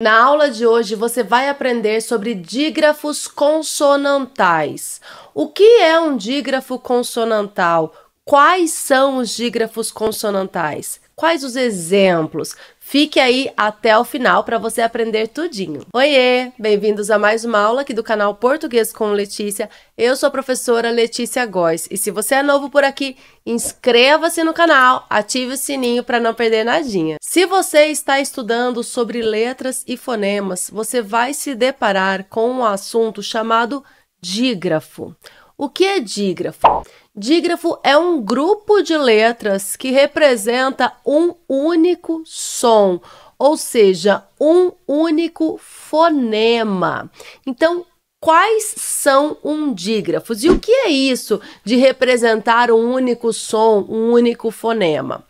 Na aula de hoje você vai aprender sobre dígrafos consonantais. O que é um dígrafo consonantal? Quais são os dígrafos consonantais? Quais os exemplos? Fique aí até o final para você aprender tudinho. Oiê, bem-vindos a mais uma aula aqui do canal Português com Letícia. Eu sou a professora Letícia Góes e se você é novo por aqui, inscreva-se no canal, ative o sininho para não perder nadinha. Se você está estudando sobre letras e fonemas, você vai se deparar com um assunto chamado dígrafo. O que é dígrafo? Dígrafo é um grupo de letras que representa um único som, ou seja, um único fonema. Então, quais são undígrafos e o que é isso de representar um único som, um único fonema?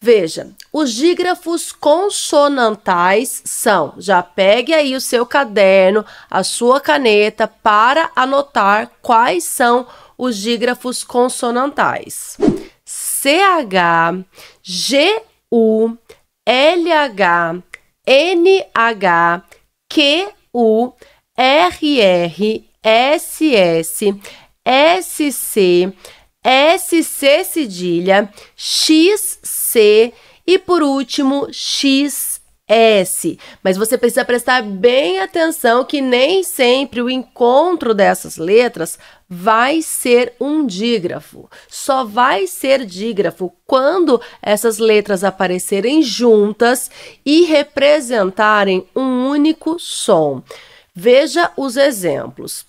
Veja, os dígrafos consonantais são, já pegue aí o seu caderno, a sua caneta para anotar quais são os dígrafos consonantais. CH, GU, LH, NH, QU, RR, SS, SC, SC cedilha, XC e por último XS. S. Mas você precisa prestar bem atenção que nem sempre o encontro dessas letras vai ser um dígrafo. Só vai ser dígrafo quando essas letras aparecerem juntas e representarem um único som. Veja os exemplos.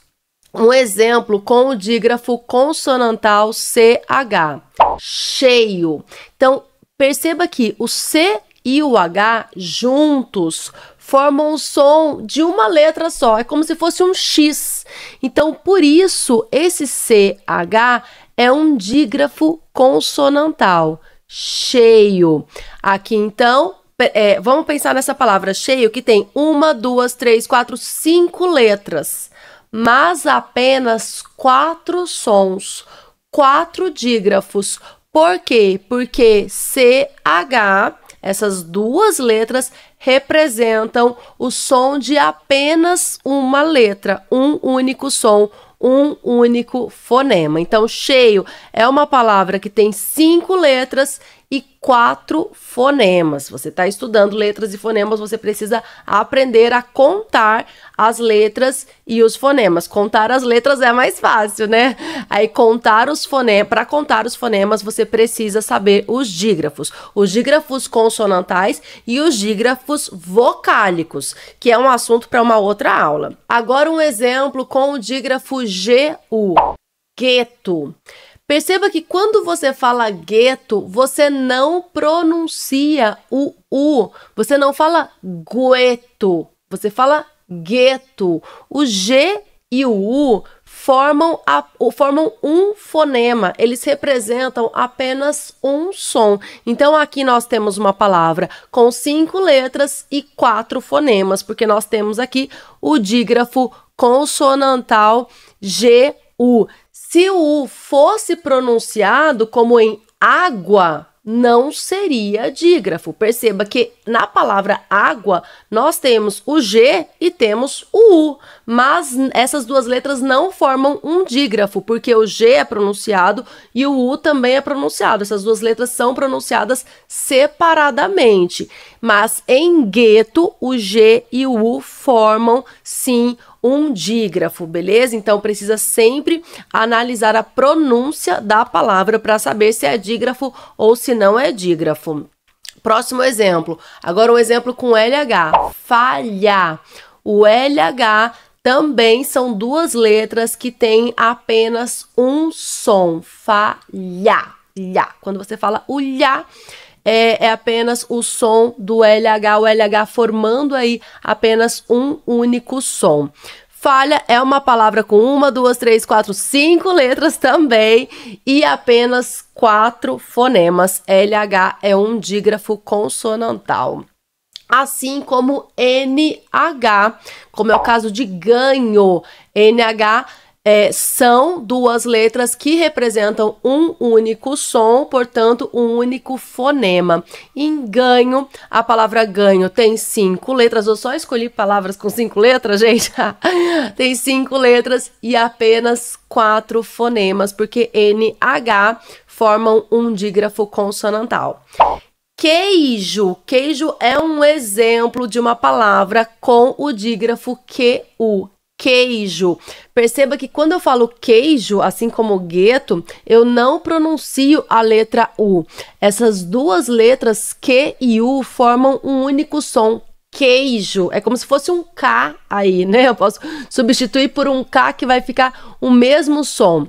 Um exemplo com o dígrafo consonantal CH. Cheio. Então, perceba que o C e o H juntos formam o som de uma letra só, é como se fosse um X. Então, por isso, esse CH é um dígrafo consonantal, cheio. Aqui, então, é, vamos pensar nessa palavra cheio, que tem uma, duas, três, quatro, cinco letras mas apenas quatro sons, quatro dígrafos. Por quê? Porque CH, essas duas letras, representam o som de apenas uma letra, um único som, um único fonema. Então, cheio é uma palavra que tem cinco letras e quatro fonemas. Você está estudando letras e fonemas, você precisa aprender a contar as letras e os fonemas. Contar as letras é mais fácil, né? Aí contar os fonemas, para contar os fonemas, você precisa saber os dígrafos, os dígrafos consonantais e os dígrafos vocálicos, que é um assunto para uma outra aula. Agora um exemplo com o dígrafo GU, gueto. Perceba que quando você fala gueto, você não pronuncia o U. Você não fala gueto. Você fala gueto. O G e o U formam, a, formam um fonema, eles representam apenas um som. Então aqui nós temos uma palavra com cinco letras e quatro fonemas, porque nós temos aqui o dígrafo consonantal G, U. Se o u fosse pronunciado como em água, não seria dígrafo. Perceba que na palavra água nós temos o G e temos o U, mas essas duas letras não formam um dígrafo, porque o G é pronunciado e o U também é pronunciado. Essas duas letras são pronunciadas separadamente, mas em gueto o G e o U formam sim um dígrafo, beleza? Então precisa sempre analisar a pronúncia da palavra para saber se é dígrafo ou se não é dígrafo. Próximo exemplo. Agora um exemplo com LH. Falhar. O LH também são duas letras que têm apenas um som. Falhar. Quando você fala ulhar, é, é apenas o som do LH, o LH formando aí apenas um único som. Falha é uma palavra com uma, duas, três, quatro, cinco letras também e apenas quatro fonemas. LH é um dígrafo consonantal. Assim como NH, como é o caso de ganho. NH é, são duas letras que representam um único som, portanto, um único fonema. Em ganho, a palavra ganho tem cinco letras. Eu só escolhi palavras com cinco letras, gente. tem cinco letras e apenas quatro fonemas, porque N, H formam um dígrafo consonantal. Queijo. Queijo é um exemplo de uma palavra com o dígrafo QU queijo. Perceba que quando eu falo queijo, assim como gueto, eu não pronuncio a letra U. Essas duas letras Q e U formam um único som. Queijo. É como se fosse um K aí, né? Eu posso substituir por um K que vai ficar o mesmo som.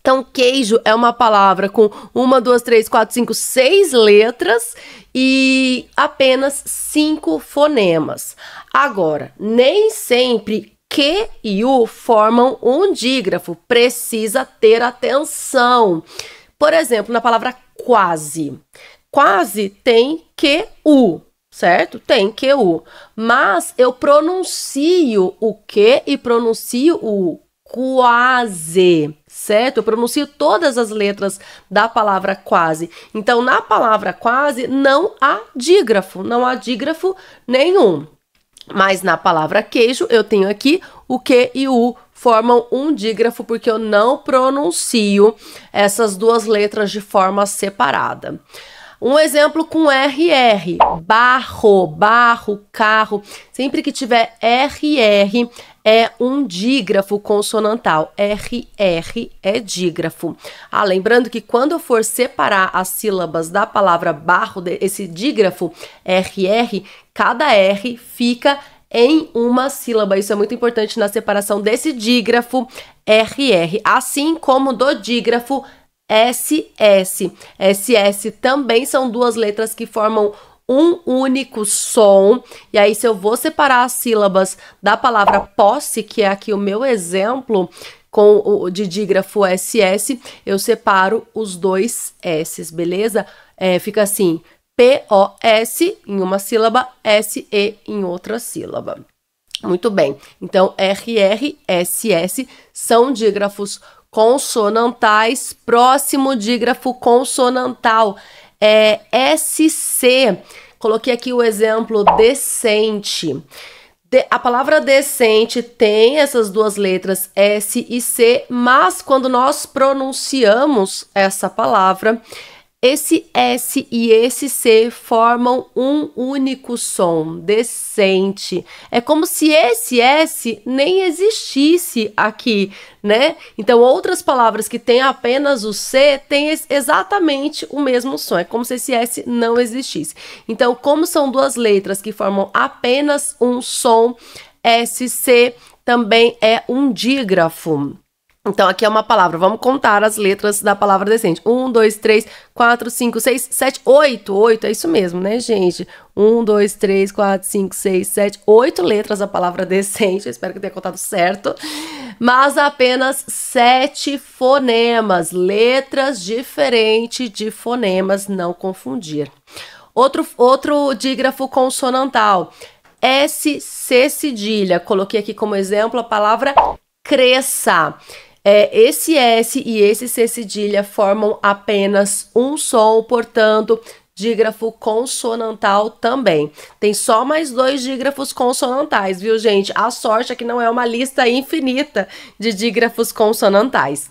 Então, queijo é uma palavra com uma, duas, três, quatro, cinco, seis letras e apenas cinco fonemas. Agora, nem sempre Q e U formam um dígrafo, precisa ter atenção. Por exemplo, na palavra quase. Quase tem U, certo? Tem U. Mas eu pronuncio o Q e pronuncio o quase, certo? Eu pronuncio todas as letras da palavra quase. Então, na palavra quase não há dígrafo, não há dígrafo nenhum. Mas na palavra queijo, eu tenho aqui o Q e o U formam um dígrafo, porque eu não pronuncio essas duas letras de forma separada. Um exemplo com RR, barro, barro, carro. Sempre que tiver RR, é um dígrafo consonantal. RR é dígrafo. Ah, lembrando que quando eu for separar as sílabas da palavra barro, esse dígrafo RR, cada R fica em uma sílaba. Isso é muito importante na separação desse dígrafo RR, assim como do dígrafo SS. SS também são duas letras que formam um único som. E aí, se eu vou separar as sílabas da palavra posse, que é aqui o meu exemplo, com o didígrafo SS, eu separo os dois S's, beleza? É, fica assim, P-O-S em uma sílaba, S-E em outra sílaba. Muito bem, então RR, SS são dígrafos consonantais, próximo dígrafo consonantal é, SC. Coloquei aqui o exemplo decente. De, a palavra decente tem essas duas letras S e C, mas quando nós pronunciamos essa palavra, esse S e esse C formam um único som decente. É como se esse S nem existisse aqui, né? Então, outras palavras que têm apenas o C têm exatamente o mesmo som. É como se esse S não existisse. Então, como são duas letras que formam apenas um som, SC também é um dígrafo. Então, aqui é uma palavra. Vamos contar as letras da palavra decente. Um, dois, três, quatro, cinco, seis, sete, oito. Oito, é isso mesmo, né, gente? Um, dois, três, quatro, cinco, seis, sete, oito letras da palavra decente. Eu espero que tenha contado certo. Mas apenas sete fonemas, letras diferentes de fonemas, não confundir. Outro, outro dígrafo consonantal. S, C, cedilha. Coloquei aqui como exemplo a palavra cresça. É, esse S e esse C cedilha formam apenas um som, portanto, dígrafo consonantal também. Tem só mais dois dígrafos consonantais, viu, gente? A sorte é que não é uma lista infinita de dígrafos consonantais.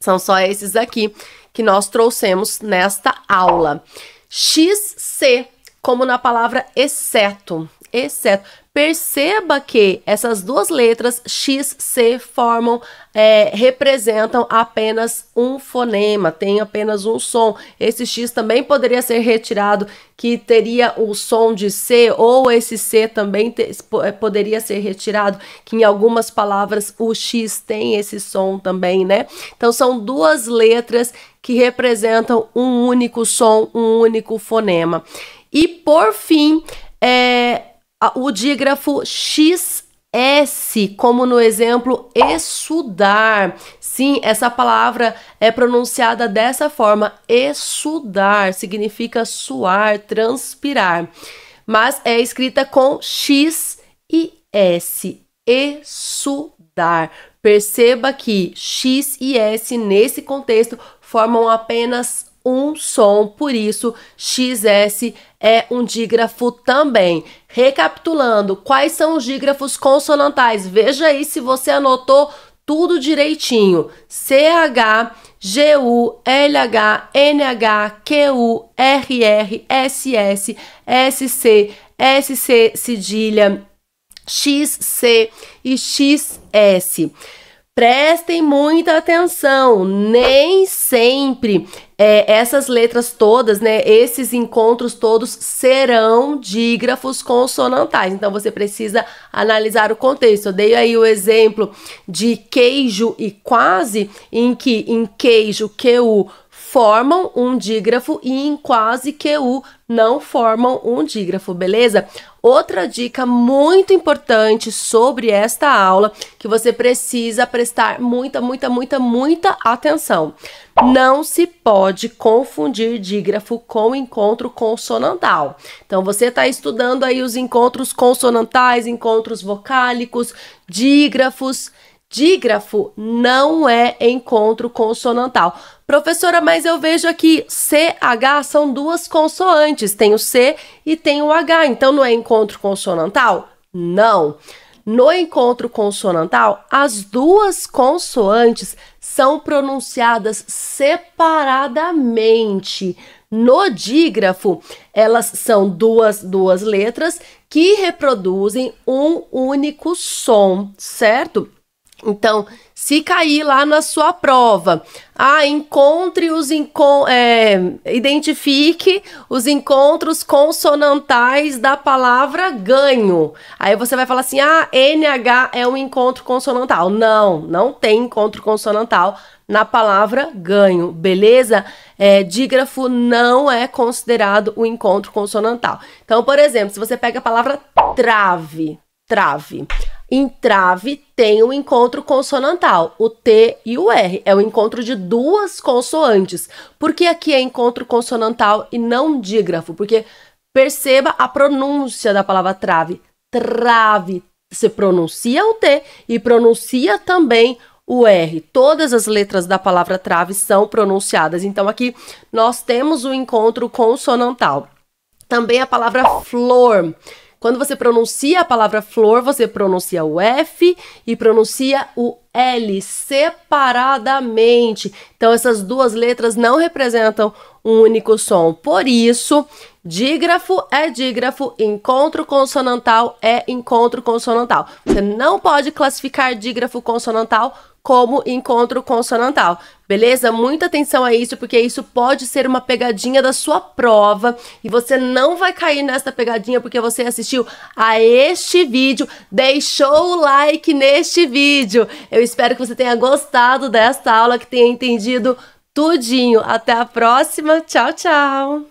São só esses aqui que nós trouxemos nesta aula. XC, como na palavra exceto. Exceto. Perceba que essas duas letras X, C formam, é, representam apenas um fonema, tem apenas um som. Esse X também poderia ser retirado, que teria o som de C, ou esse C também te, é, poderia ser retirado, que em algumas palavras o X tem esse som também, né? Então são duas letras que representam um único som, um único fonema. E por fim, é, o dígrafo X S, como no exemplo estudar. Sim, essa palavra é pronunciada dessa forma: estudar, significa suar, transpirar. Mas é escrita com X e S. Estudar. Perceba que X e S, nesse contexto, formam apenas um som, por isso XS é um dígrafo também. Recapitulando, quais são os dígrafos consonantais? Veja aí se você anotou tudo direitinho. CH, GU, LH, NH, QU, RR, SS, SC, SC cedilha, XC e XS. Prestem muita atenção, nem sempre é, essas letras todas, né? Esses encontros todos serão dígrafos consonantais. Então você precisa analisar o contexto. Eu dei aí o exemplo de queijo e quase, em que em queijo, que o formam um dígrafo e em quase que U não formam um dígrafo, beleza? Outra dica muito importante sobre esta aula que você precisa prestar muita, muita, muita, muita atenção. Não se pode confundir dígrafo com encontro consonantal. Então você está estudando aí os encontros consonantais, encontros vocálicos, dígrafos, dígrafo não é encontro consonantal. Professora, mas eu vejo aqui CH são duas consoantes, tem o C e tem o H, então não é encontro consonantal? Não. No encontro consonantal, as duas consoantes são pronunciadas separadamente. No dígrafo, elas são duas duas letras que reproduzem um único som, certo? Então, se cair lá na sua prova, ah, encontre os é, identifique os encontros consonantais da palavra ganho. Aí você vai falar assim: ah, NH é um encontro consonantal. Não, não tem encontro consonantal na palavra ganho, beleza? É, dígrafo não é considerado o um encontro consonantal. Então, por exemplo, se você pega a palavra trave, trave. Entrave tem um encontro consonantal, o T e o R. É o encontro de duas consoantes. Por que aqui é encontro consonantal e não dígrafo? Porque perceba a pronúncia da palavra trave. Trave. Você pronuncia o T e pronuncia também o R. Todas as letras da palavra trave são pronunciadas. Então aqui nós temos o encontro consonantal. Também a palavra flor quando você pronuncia a palavra flor, você pronuncia o F e pronuncia o L separadamente. Então essas duas letras não representam um único som. Por isso, dígrafo é dígrafo, encontro consonantal é encontro consonantal. Você não pode classificar dígrafo consonantal como encontro consonantal. Beleza? Muita atenção a isso, porque isso pode ser uma pegadinha da sua prova e você não vai cair nessa pegadinha porque você assistiu a este vídeo, deixou o like neste vídeo. Eu espero que você tenha gostado desta aula, que tenha entendido tudinho. Até a próxima. Tchau, tchau.